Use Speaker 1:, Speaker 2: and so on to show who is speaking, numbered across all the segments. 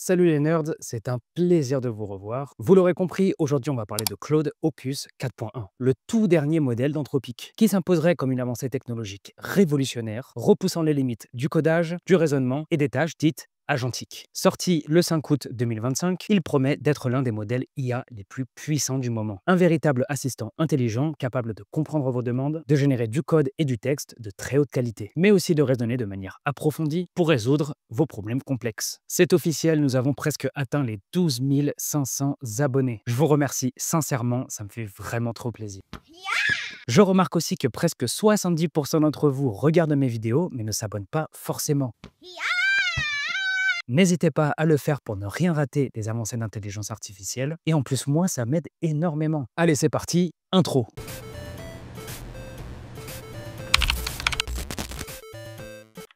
Speaker 1: Salut les nerds, c'est un plaisir de vous revoir. Vous l'aurez compris, aujourd'hui on va parler de Claude Opus 4.1, le tout dernier modèle d'Anthropique, qui s'imposerait comme une avancée technologique révolutionnaire, repoussant les limites du codage, du raisonnement et des tâches dites agentique. Sorti le 5 août 2025, il promet d'être l'un des modèles IA les plus puissants du moment. Un véritable assistant intelligent capable de comprendre vos demandes, de générer du code et du texte de très haute qualité, mais aussi de raisonner de manière approfondie pour résoudre vos problèmes complexes. C'est officiel, nous avons presque atteint les 12 500 abonnés. Je vous remercie sincèrement, ça me fait vraiment trop plaisir. Je remarque aussi que presque 70% d'entre vous regardent mes vidéos mais ne s'abonnent pas forcément. N'hésitez pas à le faire pour ne rien rater des avancées d'intelligence artificielle. Et en plus, moi, ça m'aide énormément. Allez, c'est parti, intro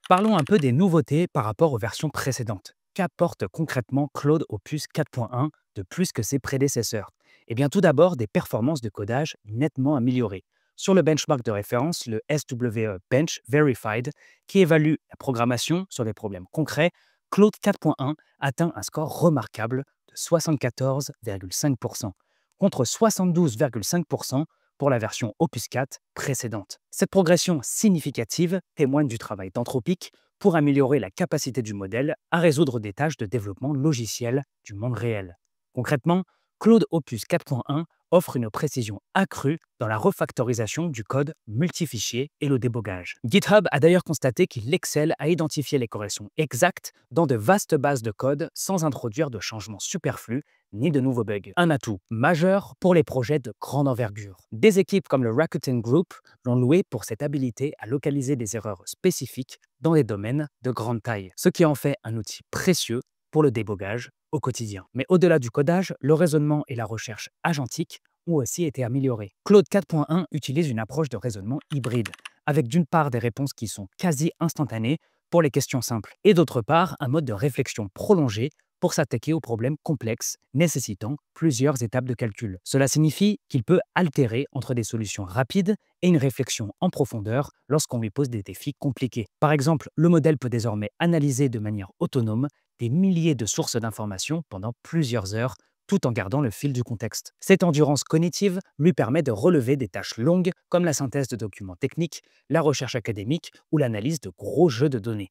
Speaker 1: Parlons un peu des nouveautés par rapport aux versions précédentes. Qu'apporte concrètement Claude Opus 4.1 de plus que ses prédécesseurs Eh bien tout d'abord des performances de codage nettement améliorées. Sur le benchmark de référence, le SWE Bench Verified, qui évalue la programmation sur des problèmes concrets Claude 4.1 atteint un score remarquable de 74,5% contre 72,5% pour la version Opus 4 précédente. Cette progression significative témoigne du travail d'Anthropique pour améliorer la capacité du modèle à résoudre des tâches de développement logiciel du monde réel. Concrètement, Claude Opus 4.1 offre une précision accrue dans la refactorisation du code multifichier et le débogage. GitHub a d'ailleurs constaté qu'il excelle à identifier les corrections exactes dans de vastes bases de code sans introduire de changements superflus ni de nouveaux bugs. Un atout majeur pour les projets de grande envergure. Des équipes comme le Rakuten Group l'ont loué pour cette habilité à localiser des erreurs spécifiques dans des domaines de grande taille, ce qui en fait un outil précieux pour le débogage au quotidien. Mais au-delà du codage, le raisonnement et la recherche agentique ont aussi été améliorés. Claude 4.1 utilise une approche de raisonnement hybride, avec d'une part des réponses qui sont quasi instantanées pour les questions simples, et d'autre part un mode de réflexion prolongé pour s'attaquer aux problèmes complexes nécessitant plusieurs étapes de calcul. Cela signifie qu'il peut altérer entre des solutions rapides et une réflexion en profondeur lorsqu'on lui pose des défis compliqués. Par exemple, le modèle peut désormais analyser de manière autonome des milliers de sources d'informations pendant plusieurs heures tout en gardant le fil du contexte. Cette endurance cognitive lui permet de relever des tâches longues comme la synthèse de documents techniques, la recherche académique ou l'analyse de gros jeux de données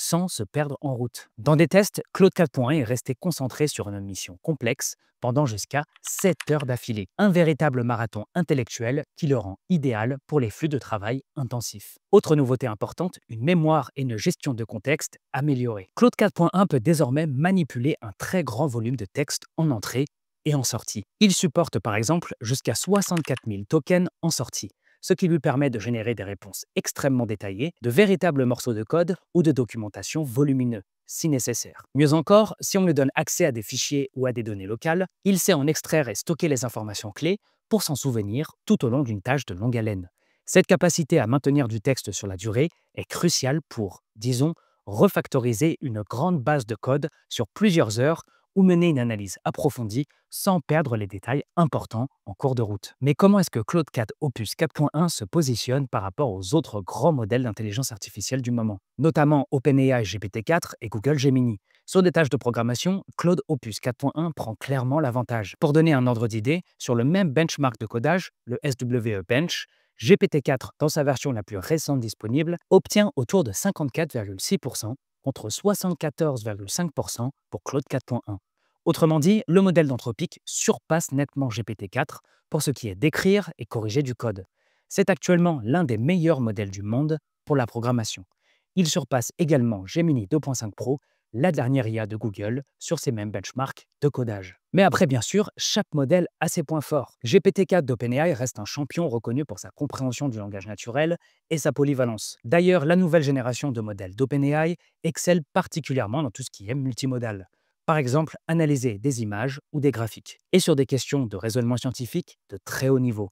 Speaker 1: sans se perdre en route. Dans des tests, Claude 4.1 est resté concentré sur une mission complexe pendant jusqu'à 7 heures d'affilée, un véritable marathon intellectuel qui le rend idéal pour les flux de travail intensifs. Autre nouveauté importante, une mémoire et une gestion de contexte améliorée. Claude 4.1 peut désormais manipuler un très grand volume de texte en entrée et en sortie. Il supporte par exemple jusqu'à 64 000 tokens en sortie, ce qui lui permet de générer des réponses extrêmement détaillées, de véritables morceaux de code ou de documentation volumineux si nécessaire. Mieux encore, si on lui donne accès à des fichiers ou à des données locales, il sait en extraire et stocker les informations clés pour s'en souvenir tout au long d'une tâche de longue haleine. Cette capacité à maintenir du texte sur la durée est cruciale pour, disons, refactoriser une grande base de code sur plusieurs heures ou mener une analyse approfondie sans perdre les détails importants en cours de route. Mais comment est-ce que Claude 4 Opus 4.1 se positionne par rapport aux autres grands modèles d'intelligence artificielle du moment, notamment OpenAI GPT-4 et Google Gemini Sur des tâches de programmation, Claude Opus 4.1 prend clairement l'avantage. Pour donner un ordre d'idée, sur le même benchmark de codage, le SWE Bench, GPT-4, dans sa version la plus récente disponible, obtient autour de 54,6% contre 74,5% pour Claude 4.1. Autrement dit, le modèle d'Anthropic surpasse nettement GPT-4 pour ce qui est d'écrire et corriger du code. C'est actuellement l'un des meilleurs modèles du monde pour la programmation. Il surpasse également Gemini 2.5 Pro la dernière IA de Google sur ces mêmes benchmarks de codage. Mais après, bien sûr, chaque modèle a ses points forts. GPT-4 d'OpenAI reste un champion reconnu pour sa compréhension du langage naturel et sa polyvalence. D'ailleurs, la nouvelle génération de modèles d'OpenAI excelle particulièrement dans tout ce qui est multimodal. Par exemple, analyser des images ou des graphiques. Et sur des questions de raisonnement scientifique de très haut niveau.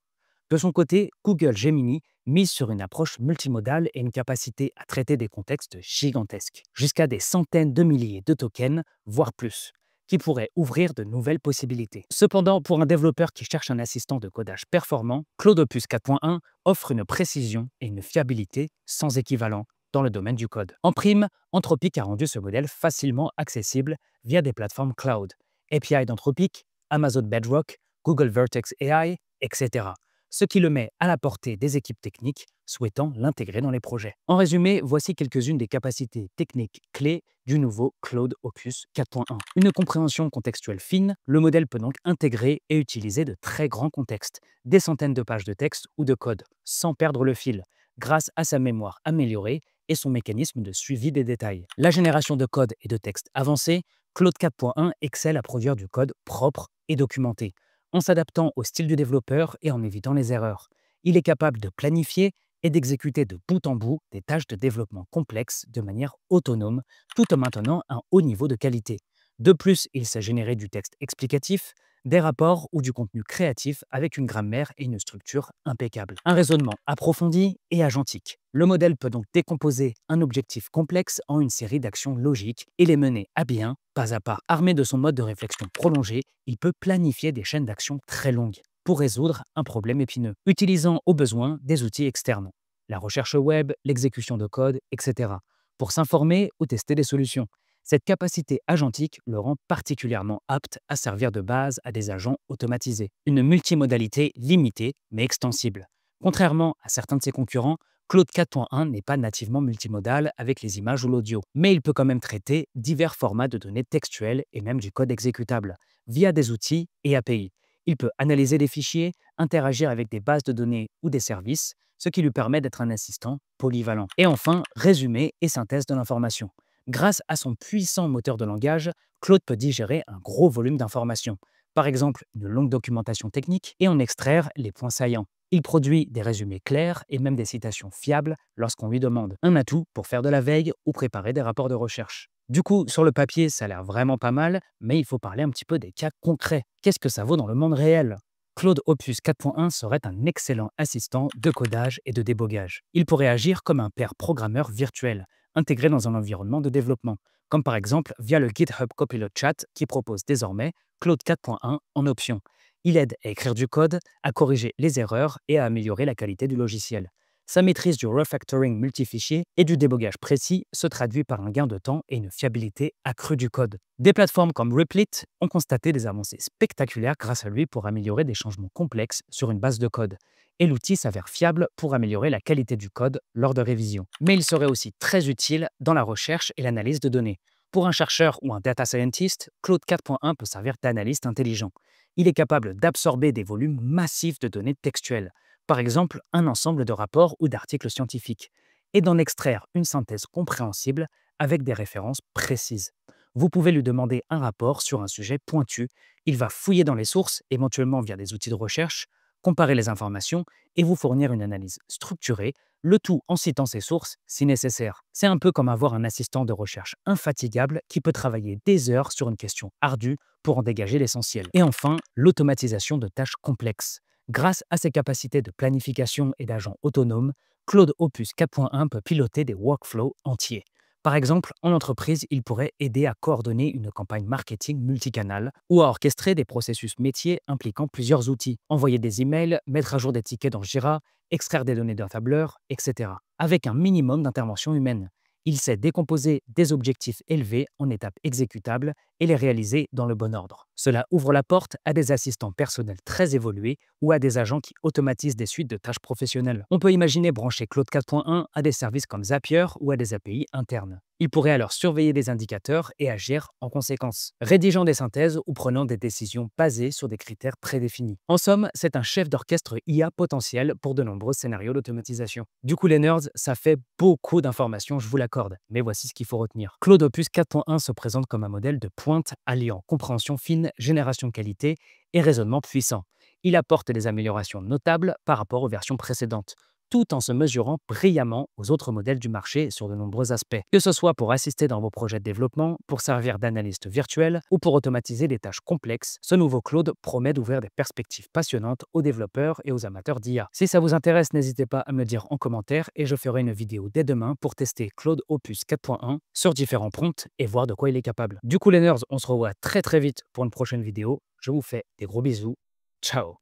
Speaker 1: De son côté, Google Gemini mise sur une approche multimodale et une capacité à traiter des contextes gigantesques, jusqu'à des centaines de milliers de tokens, voire plus, qui pourraient ouvrir de nouvelles possibilités. Cependant, pour un développeur qui cherche un assistant de codage performant, Claude Opus 4.1 offre une précision et une fiabilité sans équivalent dans le domaine du code. En prime, Anthropic a rendu ce modèle facilement accessible via des plateformes cloud, API d'Anthropic, Amazon Bedrock, Google Vertex AI, etc ce qui le met à la portée des équipes techniques souhaitant l'intégrer dans les projets. En résumé, voici quelques-unes des capacités techniques clés du nouveau Cloud Opus 4.1. Une compréhension contextuelle fine, le modèle peut donc intégrer et utiliser de très grands contextes, des centaines de pages de texte ou de code, sans perdre le fil, grâce à sa mémoire améliorée et son mécanisme de suivi des détails. La génération de code et de textes avancés, Cloud 4.1 excelle à produire du code propre et documenté, en s'adaptant au style du développeur et en évitant les erreurs. Il est capable de planifier et d'exécuter de bout en bout des tâches de développement complexes de manière autonome, tout en maintenant un haut niveau de qualité. De plus, il sait générer du texte explicatif, des rapports ou du contenu créatif avec une grammaire et une structure impeccables. Un raisonnement approfondi et agentique. Le modèle peut donc décomposer un objectif complexe en une série d'actions logiques et les mener à bien, pas à pas. Armé de son mode de réflexion prolongé, il peut planifier des chaînes d'actions très longues pour résoudre un problème épineux, utilisant au besoin des outils externes, la recherche web, l'exécution de code, etc., pour s'informer ou tester des solutions. Cette capacité agentique le rend particulièrement apte à servir de base à des agents automatisés. Une multimodalité limitée mais extensible. Contrairement à certains de ses concurrents, Claude 4.1 n'est pas nativement multimodal avec les images ou l'audio, mais il peut quand même traiter divers formats de données textuelles et même du code exécutable via des outils et API. Il peut analyser des fichiers, interagir avec des bases de données ou des services, ce qui lui permet d'être un assistant polyvalent. Et enfin, résumé et synthèse de l'information. Grâce à son puissant moteur de langage, Claude peut digérer un gros volume d'informations, par exemple une longue documentation technique, et en extraire les points saillants. Il produit des résumés clairs et même des citations fiables lorsqu'on lui demande. Un atout pour faire de la veille ou préparer des rapports de recherche. Du coup, sur le papier, ça a l'air vraiment pas mal, mais il faut parler un petit peu des cas concrets. Qu'est-ce que ça vaut dans le monde réel Claude Opus 4.1 serait un excellent assistant de codage et de débogage. Il pourrait agir comme un père programmeur virtuel, intégrés dans un environnement de développement, comme par exemple via le GitHub Copilot Chat qui propose désormais Claude 4.1 en option. Il aide à écrire du code, à corriger les erreurs et à améliorer la qualité du logiciel. Sa maîtrise du refactoring multifichier et du débogage précis se traduit par un gain de temps et une fiabilité accrue du code. Des plateformes comme Replit ont constaté des avancées spectaculaires grâce à lui pour améliorer des changements complexes sur une base de code et l'outil s'avère fiable pour améliorer la qualité du code lors de révision. Mais il serait aussi très utile dans la recherche et l'analyse de données. Pour un chercheur ou un data scientist, Cloud 4.1 peut servir d'analyste intelligent. Il est capable d'absorber des volumes massifs de données textuelles par exemple un ensemble de rapports ou d'articles scientifiques, et d'en extraire une synthèse compréhensible avec des références précises. Vous pouvez lui demander un rapport sur un sujet pointu, il va fouiller dans les sources, éventuellement via des outils de recherche, comparer les informations et vous fournir une analyse structurée, le tout en citant ses sources si nécessaire. C'est un peu comme avoir un assistant de recherche infatigable qui peut travailler des heures sur une question ardue pour en dégager l'essentiel. Et enfin, l'automatisation de tâches complexes. Grâce à ses capacités de planification et d'agent autonome, Claude Opus 4.1 peut piloter des workflows entiers. Par exemple, en entreprise, il pourrait aider à coordonner une campagne marketing multicanale ou à orchestrer des processus métiers impliquant plusieurs outils, envoyer des emails, mettre à jour des tickets dans Jira, extraire des données d'un tableur, etc. Avec un minimum d'intervention humaine. Il sait décomposer des objectifs élevés en étapes exécutables et les réaliser dans le bon ordre. Cela ouvre la porte à des assistants personnels très évolués ou à des agents qui automatisent des suites de tâches professionnelles. On peut imaginer brancher Claude 4.1 à des services comme Zapier ou à des API internes. Il pourrait alors surveiller des indicateurs et agir en conséquence, rédigeant des synthèses ou prenant des décisions basées sur des critères prédéfinis. En somme, c'est un chef d'orchestre IA potentiel pour de nombreux scénarios d'automatisation. Du coup, les nerds, ça fait beaucoup d'informations, je vous l'accorde, mais voici ce qu'il faut retenir. Claude Opus 4.1 se présente comme un modèle de pointe alliant compréhension fine, génération qualité et raisonnement puissant. Il apporte des améliorations notables par rapport aux versions précédentes tout en se mesurant brillamment aux autres modèles du marché sur de nombreux aspects, que ce soit pour assister dans vos projets de développement, pour servir d'analyste virtuel ou pour automatiser des tâches complexes, ce nouveau cloud promet d'ouvrir des perspectives passionnantes aux développeurs et aux amateurs d'IA. Si ça vous intéresse, n'hésitez pas à me le dire en commentaire et je ferai une vidéo dès demain pour tester Cloud Opus 4.1 sur différents prompts et voir de quoi il est capable. Du coup les nerds, on se revoit très très vite pour une prochaine vidéo. Je vous fais des gros bisous. Ciao